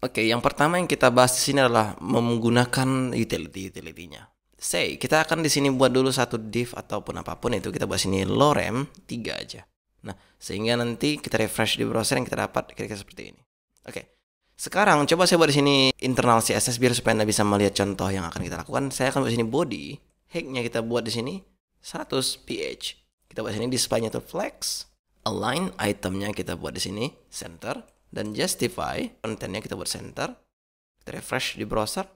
Oke, yang pertama yang kita bahas di sini adalah menggunakan utility-utility-nya. Say, kita akan di sini buat dulu satu div ataupun apapun itu kita buat sini lorem 3 aja. Nah, sehingga nanti kita refresh di browser yang kita dapat kira-kira seperti ini. Oke. Sekarang coba saya buat di sini internal CSS biar supaya Anda bisa melihat contoh yang akan kita lakukan. Saya akan buat di sini body, height-nya kita buat di sini 100 ph. Kita buat di sini display-nya itu flex, align itemnya kita buat di sini center, dan justify kontennya kita buat center, kita refresh di browser,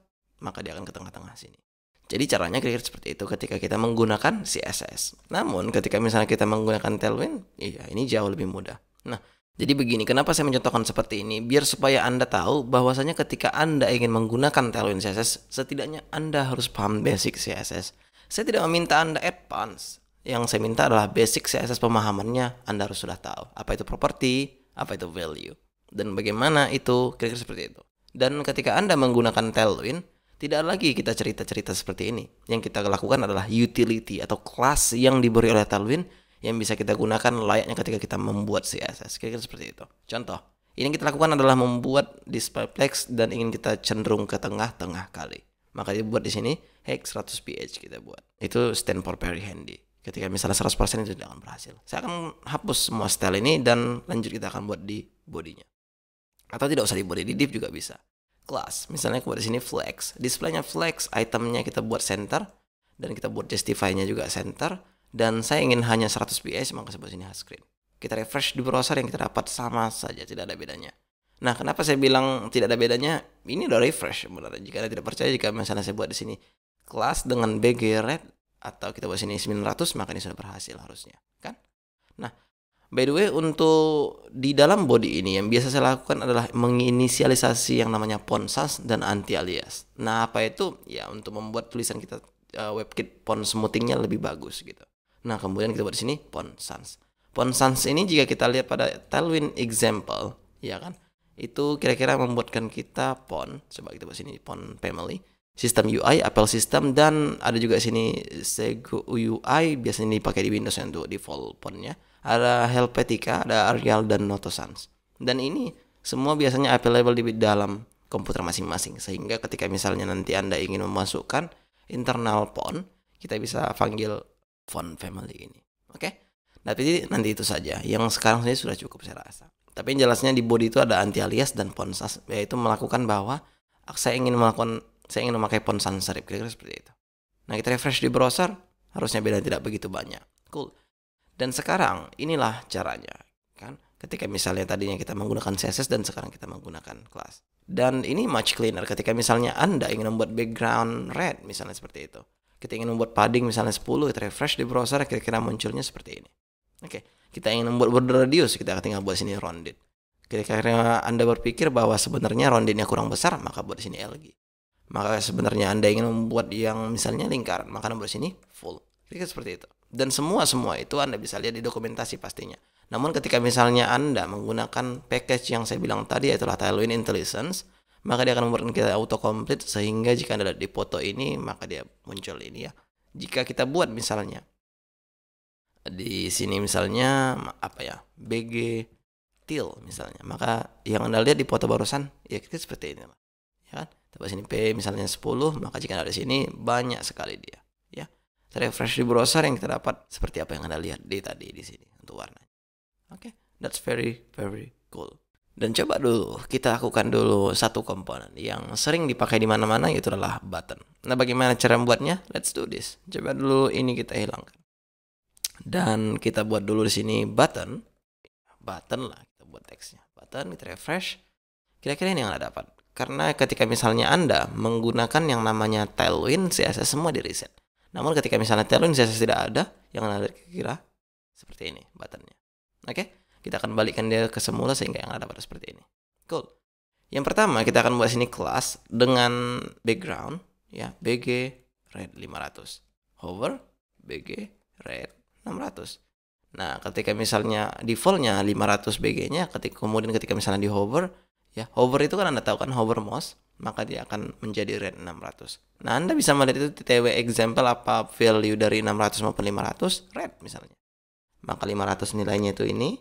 maka dia akan ke tengah-tengah sini. Jadi caranya kira-kira seperti itu ketika kita menggunakan CSS. Namun ketika misalnya kita menggunakan Tailwind, iya ini jauh lebih mudah. Nah, jadi begini, kenapa saya mencontohkan seperti ini? Biar supaya Anda tahu bahwasanya ketika Anda ingin menggunakan Tailwind CSS, setidaknya Anda harus paham basic CSS. Saya tidak meminta Anda advance. Yang saya minta adalah basic CSS pemahamannya Anda harus sudah tahu. Apa itu property, apa itu value dan bagaimana itu kira-kira seperti itu. Dan ketika Anda menggunakan Tailwind, tidak lagi kita cerita-cerita seperti ini. Yang kita lakukan adalah utility atau kelas yang diberi oleh Tailwind yang bisa kita gunakan layaknya ketika kita membuat CSS. Kira-kira seperti itu. Contoh, ini yang kita lakukan adalah membuat display flex dan ingin kita cenderung ke tengah-tengah kali. Maka dibuat di sini hex 100 ph kita buat. Itu stand for very handy ketika misalnya 100% itu tidak akan berhasil. Saya akan hapus semua style ini dan lanjut kita akan buat di bodinya atau tidak usah dibuat di div juga bisa class misalnya aku buat di sini flex displaynya flex itemnya kita buat center dan kita buat justify-nya juga center dan saya ingin hanya 100 ps maka saya buat sini screen kita refresh di browser yang kita dapat sama saja tidak ada bedanya nah kenapa saya bilang tidak ada bedanya ini udah refresh benar jika anda tidak percaya jika misalnya saya buat di sini class dengan bg red atau kita buat sini 900 maka ini sudah berhasil harusnya kan nah By the way, untuk di dalam body ini yang biasa saya lakukan adalah menginisialisasi yang namanya ponsas dan anti alias. Nah, apa itu? Ya, untuk membuat tulisan kita uh, webkit font smoothingnya lebih bagus gitu. Nah, kemudian kita buat di sini ponsans. Ponsans ini jika kita lihat pada Tailwind example, ya kan? Itu kira-kira membuatkan kita font. Coba kita buat sini font family sistem UI, Apple system dan ada juga sini Sego UI biasanya dipakai di Windows untuk default font-nya ada Helvetica, ada Arial dan Notosans. Dan ini semua biasanya available di dalam komputer masing-masing sehingga ketika misalnya nanti Anda ingin memasukkan internal font, kita bisa panggil font family ini. Oke? Okay? Tapi nanti itu saja. Yang sekarang saya sudah cukup saya rasa. Tapi yang jelasnya di body itu ada anti alias dan font sans yaitu melakukan bahwa saya ingin melakukan saya ingin memakai font sans serif kira-kira seperti itu. Nah, kita refresh di browser, harusnya beda tidak begitu banyak. Cool. Dan sekarang inilah caranya, kan? Ketika misalnya tadinya kita menggunakan CSS dan sekarang kita menggunakan class. Dan ini much cleaner ketika misalnya Anda ingin membuat background red misalnya seperti itu. Kita ingin membuat padding misalnya 10, kita refresh di browser kira-kira munculnya seperti ini. Oke, okay. kita ingin membuat border radius, kita tinggal buat sini rounded. ketika kira Anda berpikir bahwa sebenarnya roundednya kurang besar, maka buat sini LG. Maka sebenarnya Anda ingin membuat yang misalnya lingkaran, maka buat sini full. Pikir seperti itu. Dan semua-semua itu Anda bisa lihat di dokumentasi pastinya. Namun ketika misalnya Anda menggunakan package yang saya bilang tadi yaitu Tailwind Intelligence, maka dia akan memberikan kita auto autocomplete sehingga jika Anda lihat di foto ini maka dia muncul ini ya. Jika kita buat misalnya di sini misalnya apa ya BG til misalnya maka yang anda lihat di foto barusan ya kita seperti ini ya kan tapi sini p misalnya 10 maka jika ada di sini banyak sekali dia refresh di browser yang kita dapat seperti apa yang Anda lihat di tadi di sini untuk warna. Oke, okay. that's very very cool. Dan coba dulu kita lakukan dulu satu komponen yang sering dipakai di mana-mana yaitu adalah button. Nah, bagaimana cara membuatnya? Let's do this. Coba dulu ini kita hilangkan. Dan kita buat dulu di sini button. Button lah kita buat teksnya. Button kita refresh. Kira-kira ini yang Anda dapat. Karena ketika misalnya Anda menggunakan yang namanya Tailwind, CSS semua di reset. Namun ketika misalnya telonisasi tidak ada, yang ada kira seperti ini buttonnya. Oke, okay? kita akan balikkan dia ke semula sehingga yang ada pada seperti ini. Cool. Yang pertama kita akan buat sini kelas dengan background ya BG red 500. Hover BG red 600. Nah, ketika misalnya defaultnya 500 BG-nya, ketika kemudian ketika misalnya di hover, ya hover itu kan Anda tahu kan hover mouse maka dia akan menjadi red 600. Nah, Anda bisa melihat itu TW example apa value dari 600 maupun 500, red misalnya. Maka 500 nilainya itu ini,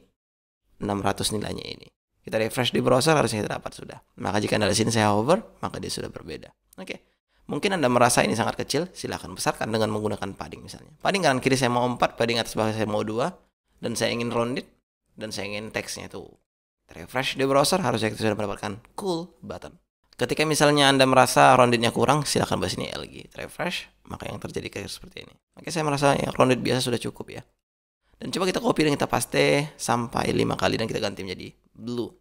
600 nilainya ini. Kita refresh di browser harusnya kita dapat sudah. Maka jika Anda di sini saya hover, maka dia sudah berbeda. Oke. Okay. Mungkin Anda merasa ini sangat kecil, silahkan besarkan dengan menggunakan padding misalnya. Padding kanan kiri saya mau 4, padding atas bawah saya mau 2, dan saya ingin rounded, dan saya ingin teksnya itu refresh di browser, harusnya kita sudah mendapatkan cool button. Ketika misalnya Anda merasa roundednya kurang, silahkan bahas ini LG Refresh, maka yang terjadi kayak seperti ini. Oke, saya merasa ya, rounded biasa sudah cukup ya. Dan coba kita copy dan kita paste sampai 5 kali dan kita ganti menjadi blue.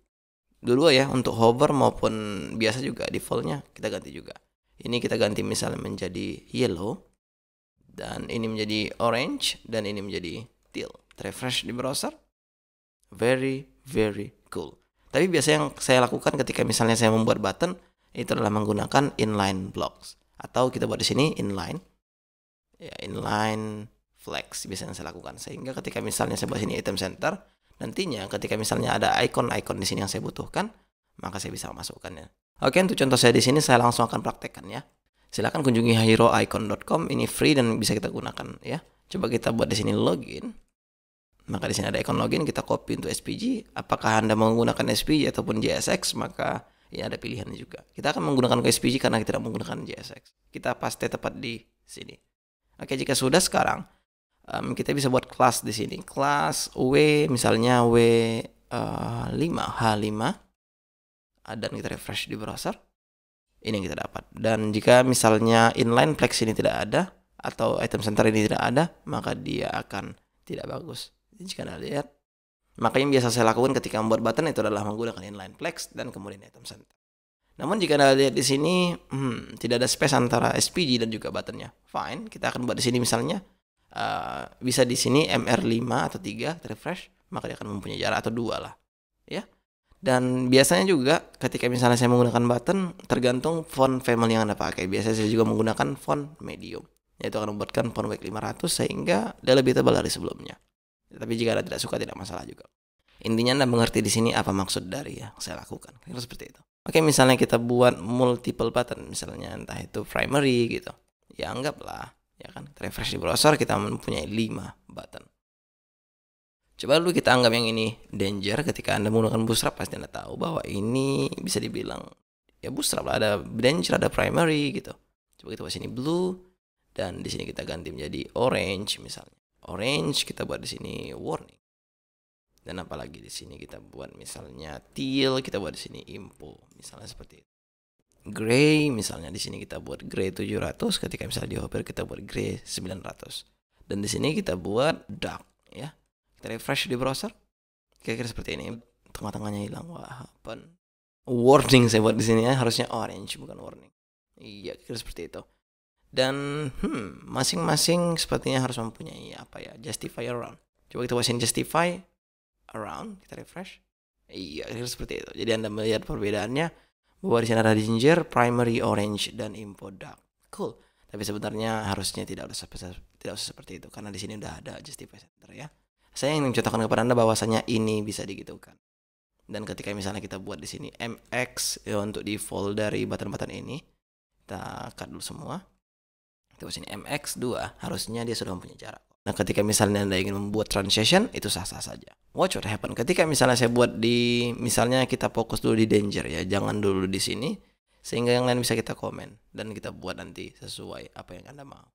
dua ya, untuk hover maupun biasa juga defaultnya kita ganti juga. Ini kita ganti misalnya menjadi yellow. Dan ini menjadi orange. Dan ini menjadi teal. Refresh di browser. Very, very cool. Tapi biasa yang saya lakukan ketika misalnya saya membuat button, itu adalah menggunakan inline blocks atau kita buat di sini inline ya inline flex biasanya saya lakukan sehingga ketika misalnya saya buat sini item center nantinya ketika misalnya ada icon-icon di sini yang saya butuhkan maka saya bisa memasukkannya. oke untuk contoh saya di sini saya langsung akan praktekkan ya silahkan kunjungi heroicon.com ini free dan bisa kita gunakan ya coba kita buat di sini login maka di sini ada icon login kita copy untuk SPG apakah anda menggunakan SPG ataupun JSX maka ini ada pilihannya juga. Kita akan menggunakan SPG karena kita tidak menggunakan JSX. Kita paste tepat di sini. Oke, jika sudah sekarang um, kita bisa buat kelas di sini. Kelas W misalnya W5 uh, H5 dan kita refresh di browser. Ini yang kita dapat. Dan jika misalnya inline flex ini tidak ada atau item center ini tidak ada, maka dia akan tidak bagus. Jika Anda lihat Makanya yang biasa saya lakukan ketika membuat button itu adalah menggunakan inline flex dan kemudian item center. Namun jika Anda lihat di sini, hmm, tidak ada space antara SPG dan juga buttonnya. Fine, kita akan buat di sini misalnya, uh, bisa di sini MR5 atau 3, refresh, maka dia akan mempunyai jarak atau dua lah. Ya. Dan biasanya juga ketika misalnya saya menggunakan button, tergantung font family yang Anda pakai. Biasanya saya juga menggunakan font medium, yaitu akan membuatkan font weight 500 sehingga dia lebih tebal dari sebelumnya. Tapi jika Anda tidak suka tidak masalah juga. Intinya Anda mengerti di sini apa maksud dari yang saya lakukan. Kira seperti itu. Oke, misalnya kita buat multiple button, misalnya entah itu primary gitu. Ya anggaplah, ya kan? Kita refresh di browser, kita mempunyai lima button. Coba dulu kita anggap yang ini danger ketika Anda menggunakan bootstrap pasti Anda tahu bahwa ini bisa dibilang ya bootstrap lah ada danger ada primary gitu. Coba kita buat ini blue dan di sini kita ganti menjadi orange misalnya orange kita buat di sini warning dan apalagi di sini kita buat misalnya teal kita buat di sini info misalnya seperti itu gray misalnya di sini kita buat gray 700 ketika misalnya di hover kita buat gray 900 dan di sini kita buat dark ya kita refresh di browser kira-kira seperti ini tengah-tengahnya hilang wah apa warning saya buat di sini ya harusnya orange bukan warning iya kira seperti itu dan hmm, masing-masing sepertinya harus mempunyai apa ya justify around coba kita pasang justify around kita refresh iya seperti itu jadi anda melihat perbedaannya bahwa di sana ada ginger primary orange dan info dark cool tapi sebenarnya harusnya tidak usah tidak usah seperti itu karena di sini udah ada justify center ya saya ingin mencontohkan kepada anda bahwasanya ini bisa digitukan dan ketika misalnya kita buat di sini mx ya, untuk di folder dari button-button ini kita cut dulu semua Terus ini MX2 harusnya dia sudah mempunyai jarak. Nah, ketika misalnya Anda ingin membuat transition, itu sah-sah saja. Watch what happen. Ketika misalnya saya buat di, misalnya kita fokus dulu di danger ya, jangan dulu di sini, sehingga yang lain bisa kita komen dan kita buat nanti sesuai apa yang Anda mau.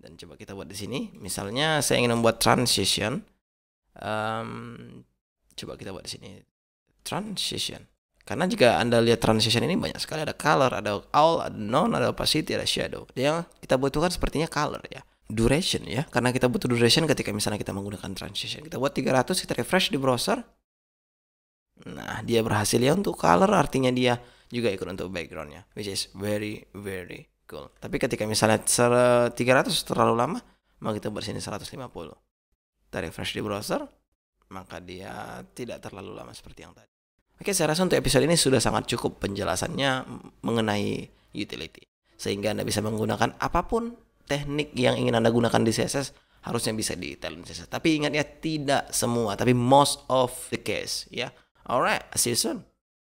Dan coba kita buat di sini, misalnya saya ingin membuat transition, um, coba kita buat di sini, transition. Karena jika Anda lihat transition ini banyak sekali ada color, ada all, ada none, ada opacity, ada shadow. Yang kita butuhkan sepertinya color ya. Duration ya, karena kita butuh duration ketika misalnya kita menggunakan transition. Kita buat 300, kita refresh di browser. Nah, dia berhasil ya untuk color artinya dia juga ikut untuk backgroundnya. Which is very, very cool. Tapi ketika misalnya 300 terlalu lama, maka kita buat sini 150. Kita refresh di browser, maka dia tidak terlalu lama seperti yang tadi. Oke, saya rasa untuk episode ini sudah sangat cukup penjelasannya mengenai utility. Sehingga Anda bisa menggunakan apapun teknik yang ingin Anda gunakan di CSS harusnya bisa di talent CSS. Tapi ingat ya, tidak semua, tapi most of the case ya. Alright, see you soon.